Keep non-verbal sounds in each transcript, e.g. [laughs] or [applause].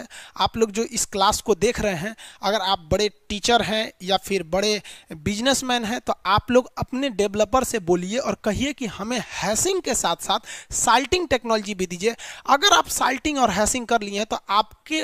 हैं आप लोग जो इस क्लास को देख रहे हैं अगर आप बड़े टीचर हैं या फिर बड़े बिजनेसमैन हैं तो आप लोग अपने डेवलपर से बोलिए और कहिए कि हमें हैसिंग के साथ साथ साल्टिंग टेक्नोलॉजी भी दीजिए अगर आप साल्टिंग और हैसिंग कर लिए हैं तो आपके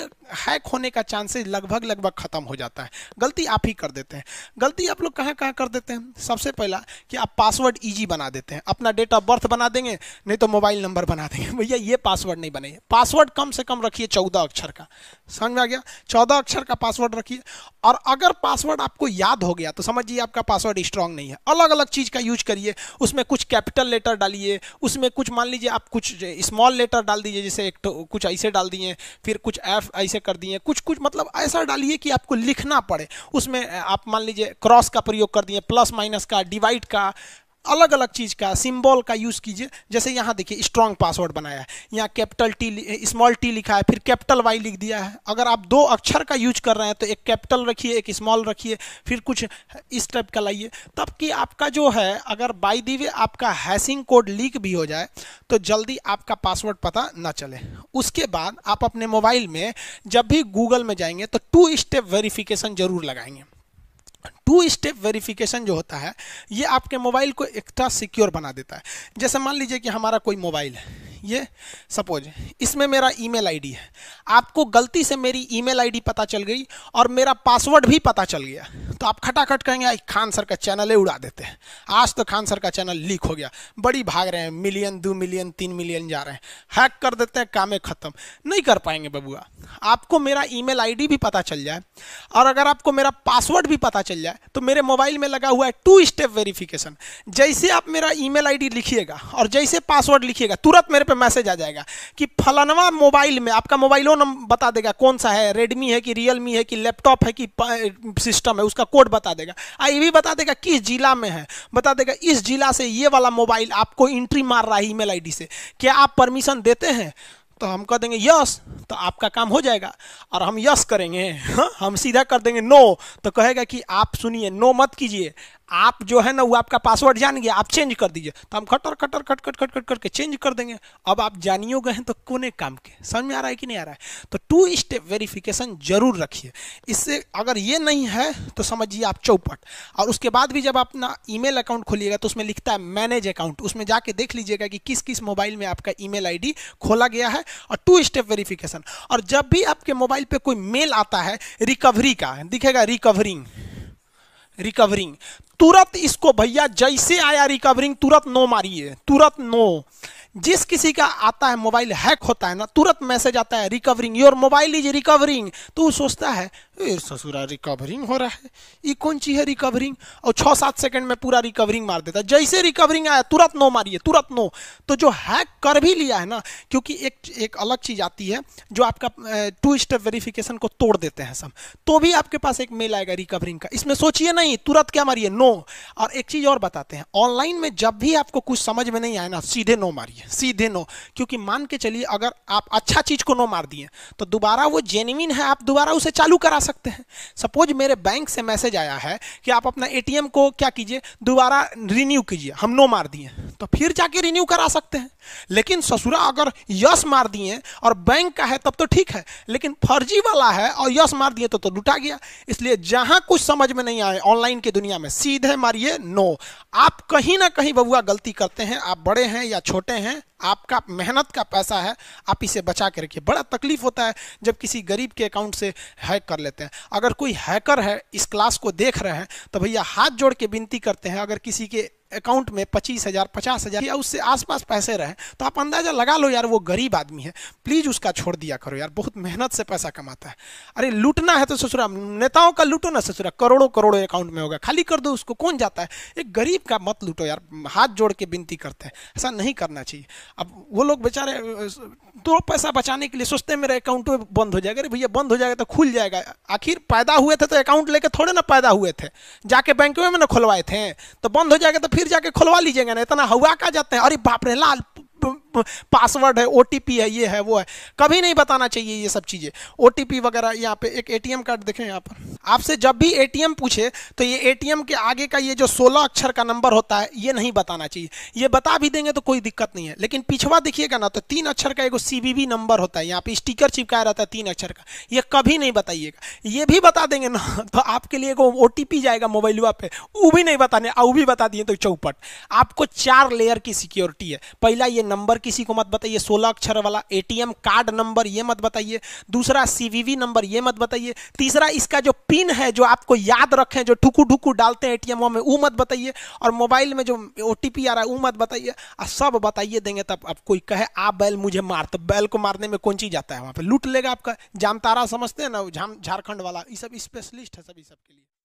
हैक होने का चांसेस लगभग लगभग ख़त्म हो जाता है गलती आप ही कर देते हैं गलती आप लोग कहाँ कहाँ कर देते हैं सबसे पहला कि आप पासवर्ड ईजी बना देते हैं अपना डेट ऑफ बर्थ बना देंगे नहीं तो मोबाइल नंबर बना देंगे [laughs] भैया ये पासवर्ड नहीं बनाइए पासवर्ड कम से कम रखिए चौदह अक्षर का करना समझ में आ गया चौदह अक्षर का पासवर्ड रखिए और अगर पासवर्ड आपको याद हो गया तो समझिए आपका पासवर्ड स्ट्रांग नहीं है अलग अलग चीज़ का यूज करिए उसमें कुछ कैपिटल लेटर डालिए उसमें कुछ मान लीजिए आप कुछ स्मॉल लेटर डाल दीजिए जैसे एक तो, कुछ ऐसे डाल दिए फिर कुछ एफ ऐसे कर दिए कुछ कुछ मतलब ऐसा डालिए कि आपको लिखना पड़े उसमें आप मान लीजिए क्रॉस का प्रयोग कर दिए प्लस माइनस का डिवाइड का अलग अलग चीज़ का सिंबल का यूज़ कीजिए जैसे यहाँ देखिए स्ट्रॉन्ग पासवर्ड बनाया है यहाँ कैपिटल टी स्मॉल टी लिखा है फिर कैपिटल वाई लिख दिया है अगर आप दो अक्षर का यूज कर रहे हैं तो एक कैपिटल रखिए एक स्मॉल रखिए फिर कुछ इस टाइप का लाइए तब कि आपका जो है अगर बाई दी वे आपका हैशिंग कोड लीक भी हो जाए तो जल्दी आपका पासवर्ड पता ना चले उसके बाद आप अपने मोबाइल में जब भी गूगल में जाएंगे तो टू स्टेप वेरिफिकेशन जरूर लगाएंगे टू स्टेप वेरिफिकेशन जो होता है ये आपके मोबाइल को एक्स्ट्रा सिक्योर बना देता है जैसे मान लीजिए कि हमारा कोई मोबाइल है ये सपोज इसमें मेरा ईमेल आईडी है आपको गलती से मेरी ईमेल आईडी पता चल गई और मेरा पासवर्ड भी पता चल गया तो आप खटाखट कहेंगे खान सर का चैनल ही उड़ा देते हैं आज तो खान सर का चैनल लीक हो गया बड़ी भाग रहे हैं मिलियन दो मिलियन तीन मिलियन जा रहे हैं हैक कर देते हैं कामें ख़त्म नहीं कर पाएंगे बबुआ आपको मेरा आई डी भी पता चल जाए और अगर आपको मेरा पासवर्ड भी पता चल जाए तो मेरे मोबाइल में लगा हुआ है टू स्टेप वेरिफिकेशन जैसे आप मेरा आई डी लिखिएगा और जैसे पासवर्ड लिखिएगा तुरंत मेरे पे में मैसेज आ जाएगा कि फलनवा मोबाइल में आपका मोबाइलो नंबर बता देगा कौन सा है रेडमी है कि रियलमी है कि लैपटॉप है कि सिस्टम है उसका कोड बता देगा आ ये भी बता देगा किस जिला में है बता देगा इस जिला से ये वाला मोबाइल आपको एंट्री मार रहा है ईमेल आईडी से क्या आप परमिशन देते हैं तो हम कह देंगे यस तो आपका काम हो जाएगा और हम यस करेंगे हा? हम सीधा कर देंगे नो तो कहेगा कि आप सुनिए नो मत कीजिए आप जो है ना वो आपका पासवर्ड जान गया आप चेंज कर दीजिए तो हम खटर खटर खट खट खट खट करके चेंज कर देंगे अब आप जानियो गए हैं तो कोने काम के समझ में आ रहा है कि नहीं आ रहा है तो टू स्टेप वेरिफिकेशन जरूर रखिए इससे अगर ये नहीं है तो समझिए आप चौपट और उसके बाद भी जब अपना ई अकाउंट खोलिएगा तो उसमें लिखता है मैनेज अकाउंट उसमें जाके देख लीजिएगा कि किस किस मोबाइल में आपका ई मेल खोला गया है और टू स्टेप वेरीफिकेशन और जब भी आपके मोबाइल पर कोई मेल आता है रिकवरी का दिखेगा रिकवरिंग रिकवरिंग तुरंत इसको भैया जैसे आया रिकवरिंग तुरंत नो मारिए तुरंत नो जिस किसी का आता है मोबाइल हैक होता है ना तुरंत मैसेज आता है recovering your mobile is recovering तो वो सोचता है ससुरा रिकवरिंग हो रहा है ये कौन चीज है रिकवरिंग और छः सात सेकंड में पूरा रिकवरिंग मार देता है जैसे रिकवरिंग आया तुरंत नो मारिए तुरंत नो तो जो हैक कर भी लिया है ना क्योंकि एक एक अलग चीज़ आती है जो आपका टू स्टेप वेरिफिकेशन को तोड़ देते हैं सब तो भी आपके पास एक मेल आएगा रिकवरिंग का इसमें सोचिए नहीं तुरंत क्या मारिए नो और एक चीज़ और बताते हैं ऑनलाइन में जब भी आपको कुछ समझ में नहीं आए ना सीधे नो मारिए सीधे नो क्योंकि मान के चलिए अगर आप अच्छा चीज़ को नो मार दिए तो दोबारा वो जेन्यन है आप दोबारा उसे चालू करा सकते हैं सपोज मेरे बैंक से मैसेज आया है कि आप अपना एटीएम को क्या कीजिए दोबारा रिन्यू कीजिए हम नो मार दिए तो फिर जाके रिन्यू करा सकते हैं लेकिन ससुरा अगर यस मार दिए और बैंक का है तब तो ठीक है लेकिन फर्जी वाला है और यस मार दिए तो तो लुटा गया इसलिए जहां कुछ समझ में नहीं आए ऑनलाइन की दुनिया में सीधे मारिए नो आप कहीं ना कहीं बबुआ गलती करते हैं आप बड़े हैं या छोटे हैं आपका मेहनत का पैसा है आप इसे बचा के रखिए बड़ा तकलीफ होता है जब किसी गरीब के अकाउंट से हैक कर लेते हैं अगर कोई हैकर है इस क्लास को देख रहे हैं तो भैया हाथ जोड़ के विनती करते हैं अगर किसी के अकाउंट में पच्चीस हज़ार पचास हज़ार या उससे आसपास पैसे रहें तो आप अंदाज़ा लगा लो यार वो गरीब आदमी है प्लीज़ उसका छोड़ दिया करो यार बहुत मेहनत से पैसा कमाता है अरे लूटना है तो ससुरा नेताओं का लूटो ना ससुरा करोड़ों करोड़ों अकाउंट में होगा खाली कर दो उसको कौन जाता है एक गरीब का मत लूटो यार हाथ जोड़ के विनती करते हैं ऐसा नहीं करना चाहिए अब वो लोग बेचारे दो तो पैसा बचाने के लिए सोचते हैं मेरा अकाउंट बंद हो जाएगा अरे भैया बंद हो जाएगा तो खुल जाएगा आखिर पैदा हुए थे तो अकाउंट लेके थोड़े ना पैदा हुए थे जाके बैंक में ना खुलवाए थे तो बंद हो जाएगा तो फिर जाके खुलवा लीजिएगा तो ना इतना हवा का जाते हैं अरे बाप रे लाल पासवर्ड है ओ है ये है वो है कभी नहीं बताना चाहिए ये सब चीज़ें ओ वगैरह यहाँ पे एक ए कार्ड देखें यहाँ पर आपसे जब भी ए पूछे तो ये ए के आगे का ये जो सोलह अक्षर का नंबर होता है ये नहीं बताना चाहिए ये बता भी देंगे तो कोई दिक्कत नहीं है लेकिन पिछवा देखिएगा ना तो तीन अक्षर का एगो सी नंबर होता है यहाँ पे स्टिकर चिपकाया रहता है तीन अक्षर का ये कभी नहीं बताइएगा ये भी बता देंगे ना [laughs] तो आपके लिए ओ ओ जाएगा मोबाइलवा पे वो भी नहीं बताने वो भी बता दिए तो चौपट आपको चार लेयर की सिक्योरिटी है पहला ये नंबर किसी को मत बताइए सोलह अक्षर वाला एटीएम कार्ड नंबर ये मत बताइए दूसरा सीवीवी नंबर ये मत बताइए तीसरा इसका जो पिन है जो आपको याद रखें जो ठुकू ढुकू डालते हैं ए में वो मत बताइए और मोबाइल में जो ओ आ रहा है वो मत बताइए और सब बताइए देंगे तब आप कोई कहे आप बैल मुझे मार तो बैल को मारने में कौन चीज आता है वहाँ पर लूट लेगा आपका जामतारा समझते हैं ना झारखंड वाला ये सब स्पेशलिस्ट है सभी सबके लिए